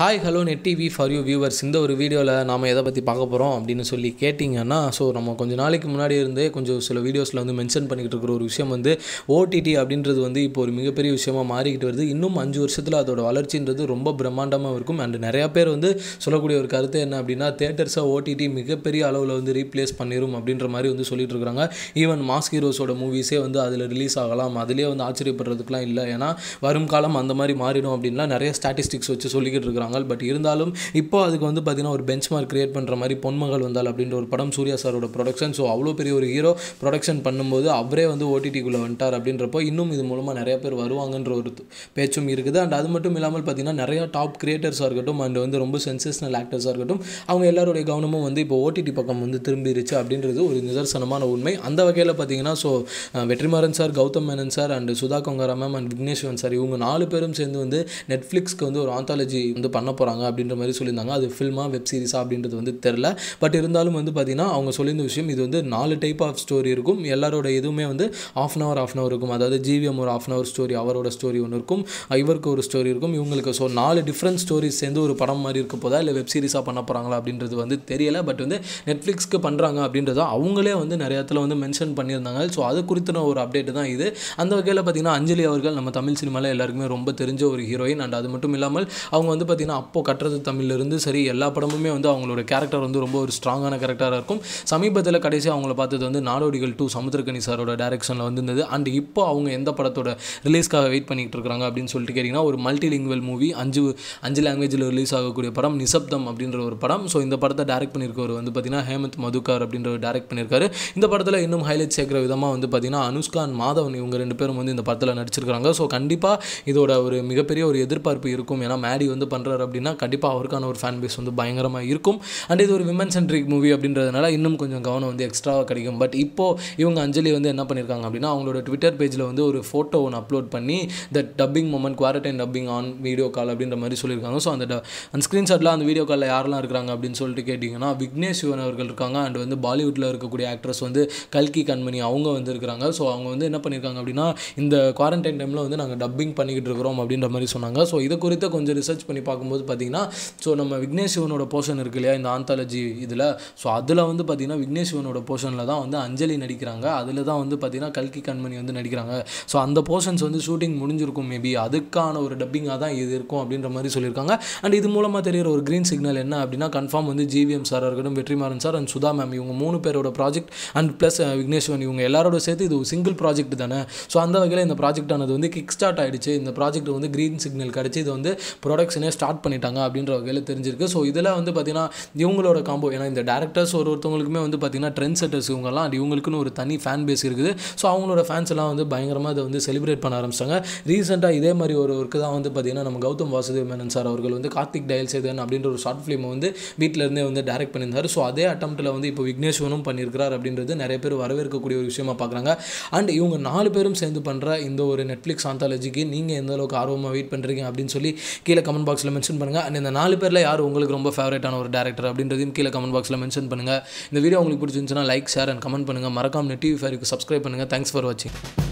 hi hello net TV for you viewers இந்த ஒரு வீடியோவில் நாம் எதை பற்றி பார்க்க போகிறோம் அப்படின்னு சொல்லி கேட்டிங்கன்னா ஸோ நம்ம கொஞ்சம் நாளைக்கு முன்னாடி இருந்தே கொஞ்சம் சில வீடியோஸில் வந்து மென்ஷன் பண்ணிக்கிட்டு இருக்கிற ஒரு விஷயம் வந்து ஓடிடி அப்படின்றது வந்து இப்போ ஒரு மிகப்பெரிய விஷயமாக மாறிக்கிட்டு வருது இன்னும் அஞ்சு வருஷத்தில் அதோட வளர்ச்சின்றது ரொம்ப பிரம்மாண்டமாக இருக்கும் அண்ட் நிறையா பேர் வந்து சொல்லக்கூடிய ஒரு கருத்து என்ன அப்படின்னா தேட்டர்ஸை ஓடிடி மிகப்பெரிய அளவில் வந்து ரீப்ளேஸ் பண்ணிடும் அப்படின்ற மாதிரி வந்து சொல்லிட்டு இருக்கிறாங்க ஈவன் மாஸ்க் ஹீரோஸோட மூவிஸே வந்து அதில் ரிலீஸ் ஆகலாம் அதிலே வந்து ஆச்சரியப்படுறதுக்குலாம் இல்லை ஏன்னா வரும் காலம் அந்த மாதிரி மாறிடும் அப்படின்லாம் நிறைய ஸ்டாட்டிஸ்டிக்ஸ் வச்சு சொல்லிக்கிட்டு இருக்கிறாங்க பண்ணியிருக்காங்க பட் இருந்தாலும் இப்போ அதுக்கு வந்து பார்த்தீங்கன்னா ஒரு பெஞ்ச் மார்க் கிரியேட் பண்ணுற மாதிரி பொன்மகள் வந்தால் அப்படின்ற ஒரு படம் சூர்யா சாரோட ப்ரொடக்ஷன் ஸோ அவ்வளோ பெரிய ஒரு ஹீரோ ப்ரொடக்ஷன் பண்ணும்போது அவரே வந்து ஓடிடிக்குள்ளே வந்துட்டார் அப்படின்றப்போ இன்னும் இது மூலமாக நிறைய பேர் வருவாங்கன்ற ஒரு பேச்சும் இருக்குது அண்ட் அது மட்டும் இல்லாமல் பார்த்தீங்கன்னா நிறையா டாப் கிரியேட்டர்ஸாக இருக்கட்டும் அண்ட் வந்து ரொம்ப சென்சேஷனல் ஆக்டர்ஸாக இருக்கட்டும் அவங்க எல்லாருடைய கவனமும் வந்து இப்போ ஓடிடி பக்கம் வந்து திரும்பிடுச்சு அப்படின்றது ஒரு நிதர்சனமான உண்மை அந்த வகையில் பார்த்தீங்கன்னா so Vetrimaaran sir Gautham Menon sir and Sudha Kongara ma'am and Vigneshwan sir இவங்க நாலு பேரும் சேர்ந்து வந்து நெட்ஃப்ளிக்ஸ்க்கு வந்து ஒரு ஆந்தாலஜி வந்து பண்ண போகிறாங்க அப்படின்ற மாதிரி சொல்லியிருந்தாங்க அது ஃபில்மா வெப் சீரிஸா அப்படின்றது வந்து தெரில பட் இருந்தாலும் வந்து பார்த்தீங்கன்னா அவங்க சொல்லியிருந்த விஷயம் இது வந்து நாலு டைப் ஆஃப் ஸ்டோரி இருக்கும் எல்லாரோட இதுவுமே வந்து half an hour half an hour இருக்கும் அதாவது ஜிவிஎம் ஒரு ஆஃப் அன் அவர் ஸ்டோரி அவரோட ஸ்டோரி ஒன்று இருக்கும் இவருக்கு ஒரு ஸ்டோரி இருக்கும் இவங்களுக்கு ஸோ நாலு டிஃப்ரெண்ட் ஸ்டோரிஸ் சேர்ந்து ஒரு படம் மாதிரி இருக்க போதா இல்லை வெப் சீரிஸாக பண்ண போகிறாங்களா அப்படின்றது வந்து தெரியலை பட் வந்து நெட்ஃப்ளிக்ஸ்க்கு பண்ணுறாங்க அப்படின்றத அவங்களே வந்து நிறைய இடத்துல வந்து மென்ஷன் பண்ணியிருந்தாங்க ஸோ அது குறித்தன ஒரு அப்டேட் தான் இது அந்த வகையில் பார்த்தீங்கன்னா அஞ்சலி அவர்கள் நம்ம தமிழ் சினிமாவில் எல்லாருக்குமே ரொம்ப தெரிஞ்ச ஒரு ஹீரோயின் அண்ட் அது மட்டும் இல்லாமல் அவங்க வந்து பார்த்தீங்கன்னா பார்த்திங்கன்னா அப்போ கட்டுறது தமிழ்லேருந்து சரி எல்லா படமுமே வந்து அவங்களோட கேரக்டர் வந்து ரொம்ப ஒரு ஸ்ட்ராங்கான கேரக்டராக இருக்கும் சமீபத்தில் கடைசி அவங்கள பார்த்தது வந்து நாடோடிகள் டூ சமுத்திரக்கணி சாரோட டேரக்ஷனில் வந்திருந்தது அண்ட் இப்போ அவங்க எந்த படத்தோட ரிலீஸ்க்காக வெயிட் பண்ணிகிட்டு இருக்கிறாங்க அப்படின்னு சொல்லிட்டு கேட்டிங்கன்னா ஒரு மல்டிலிங்குவல் மூவி அஞ்சு அஞ்சு லாங்குவேஜில் ரிலீஸ் ஆகக்கூடிய படம் நிசப்தம் அப்படின்ற ஒரு படம் ஸோ இந்த படத்தை டேரக்ட் பண்ணியிருக்கவர் வந்து பார்த்தீங்கன்னா ஹேமந்த் மதுக்கார் ஒரு டேரக்ட் பண்ணியிருக்காரு இந்த படத்தில் இன்னும் ஹைலைட் சேர்க்குற விதமாக வந்து பார்த்திங்கன்னா அனுஷ்கான் மாதவன் இவங்க ரெண்டு பேரும் வந்து இந்த படத்தில் நடிச்சிருக்காங்க ஸோ கண்டிப்பாக இதோட ஒரு மிகப்பெரிய ஒரு எதிர்பார்ப்பு இருக்கும் ஏன்னா மேடி வந்து பண்ணுற பண்ணுறாரு அப்படின்னா கண்டிப்பாக அவருக்கான ஒரு ஃபேன் பேஸ் வந்து பயங்கரமாக இருக்கும் அண்ட் இது ஒரு விமன் சென்ட்ரிக் மூவி அப்படின்றதுனால இன்னும் கொஞ்சம் கவனம் வந்து எக்ஸ்ட்ராவாக கிடைக்கும் பட் இப்போது இவங்க அஞ்சலி வந்து என்ன பண்ணியிருக்காங்க அப்படின்னா அவங்களோட ட்விட்டர் பேஜில் வந்து ஒரு ஃபோட்டோ ஒன்று அப்லோட் பண்ணி the dubbing moment quarantine dubbing on video call அப்படின்ற மாதிரி சொல்லியிருக்காங்க ஸோ அந்த அந்த ஸ்க்ரீன்ஷாட்டில் அந்த வீடியோ காலில் யாரெல்லாம் இருக்கிறாங்க அப்படின்னு சொல்லிட்டு கேட்டிங்கன்னா விக்னேஷ் சிவன் அவர்கள் இருக்காங்க அண்ட் வந்து பாலிவுட்டில் இருக்கக்கூடிய ஆக்ட்ரஸ் வந்து கல்கி கண்மணி அவங்க வந்து இருக்கிறாங்க ஸோ அவங்க வந்து என்ன பண்ணியிருக்காங்க அப்படின்னா இந்த குவாரண்டைன் டைமில் வந்து நாங்கள் டப்பிங் பண்ணிக்கிட்டு இருக்கிறோம் அப்படின்ற மாதிரி சொன்னாங்க ஸோ இதை குறித்து கொஞ்சம் ரிசர்ச் பண்ணி பார்க்கும்போது பார்க்கும்போது பார்த்திங்கன்னா ஸோ நம்ம விக்னேஷ் சிவனோட போர்ஷன் இருக்கு இல்லையா இந்த ஆந்தாலஜி இதில் ஸோ அதில் வந்து பார்த்திங்கன்னா விக்னேஷ் சிவனோட போர்ஷனில் தான் வந்து அஞ்சலி நடிக்கிறாங்க அதில் தான் வந்து பார்த்திங்கன்னா கல்கி கண்மணி வந்து நடிக்கிறாங்க ஸோ அந்த போர்ஷன்ஸ் வந்து ஷூட்டிங் முடிஞ்சிருக்கும் மேபி அதுக்கான ஒரு டப்பிங்காக தான் இது இருக்கும் அப்படின்ற மாதிரி சொல்லியிருக்காங்க அண்ட் இது மூலமாக தெரிகிற ஒரு க்ரீன் சிக்னல் என்ன அப்படின்னா கன்ஃபார்ம் வந்து ஜிவிஎம் சாராக இருக்கட்டும் Vetrimaaran sir and Sudha ma'am இவங்க மூணு பேரோட ப்ராஜெக்ட் அண்ட் ப்ளஸ் விக்னேஸ்வன் இவங்க எல்லாரோட சேர்த்து இது ஒரு சிங்கிள் ப்ராஜெக்ட் தானே ஸோ அந்த வகையில் இந்த ப்ராஜெக்ட் ஆனது வந்து கிக் ஸ்டார்ட் ஆகிடுச்சு இந்த ப்ராஜெக்ட் வந்து க்ரீன் சிக்னல் கிடச்சி இது வந்து ப்ரொடக்ஷனே ஸ்டார்ட் ஸ்டார்ட் பண்ணிட்டாங்க அப்படின்ற வகையில் தெரிஞ்சிருக்கு ஸோ இதில் வந்து பார்த்திங்கன்னா இவங்களோட காம்போ ஏன்னா இந்த டேரக்டர்ஸ் ஒரு ஒருத்தவங்களுக்குமே வந்து பார்த்திங்கன்னா ட்ரெண்ட் செட்டர்ஸ் இவங்கெல்லாம் இவங்களுக்குன்னு ஒரு தனி ஃபேன் பேஸ் இருக்குது ஸோ அவங்களோட ஃபேன்ஸ் எல்லாம் வந்து பயங்கரமாக அதை வந்து செலிப்ரேட் பண்ண ஆரம்பிச்சிட்டாங்க ரீசெண்டாக இதே மாதிரி ஒரு ஒர்க்கு தான் வந்து பார்த்திங்கன்னா நம்ம கௌதம் வாசுதேவ் மேனன் சார் அவர்கள் வந்து கார்த்திக் டயல் சேதன் அப்படின்ற ஒரு ஷார்ட் ஃபிலிமை வந்து வீட்டிலேருந்தே வந்து டேரக்ட் பண்ணியிருந்தார் ஸோ அதே அட்டம்ப்ட்டில் வந்து இப்போ விக்னேஸ்வரனும் பண்ணியிருக்கிறார் அப்படின்றது நிறைய பேர் வரவேற்கக்கூடிய ஒரு விஷயமா பார்க்குறாங்க அண்ட் இவங்க நாலு பேரும் சேர்ந்து பண்ணுற இந்த ஒரு நெட்ஃப்ளிக்ஸ் ஆந்தாலஜிக்கு நீங்கள் எந்த அளவுக்கு ஆர்வமாக வெயிட் பண்ணுறீங்க அப்படின்னு சொல்லி கீழே கமெண்ட் பாக்ஸில் மென்ஷன் பண்ணுங்கள் அண்ட் இந்த நாலு பேரில் யார் உங்களுக்கு ரொம்ப ஃபேவரேட்டான ஒரு டேரக்டர் அப்படின்றதையும் கீழே கமெண்ட் பாக்ஸில் மென்ஷன் பண்ணுங்கள் இந்த வீடியோ உங்களுக்கு பிடிச்சிருந்துச்சுன்னா லைக் ஷேர் அண்ட் கமெண்ட் பண்ணுங்கள் மறக்காம டிவி ஃபேருக்கு சப்ஸ்கிரைப் பண்ணுங்கள் தேங்க்ஸ் ஃபார் வாட்சிங்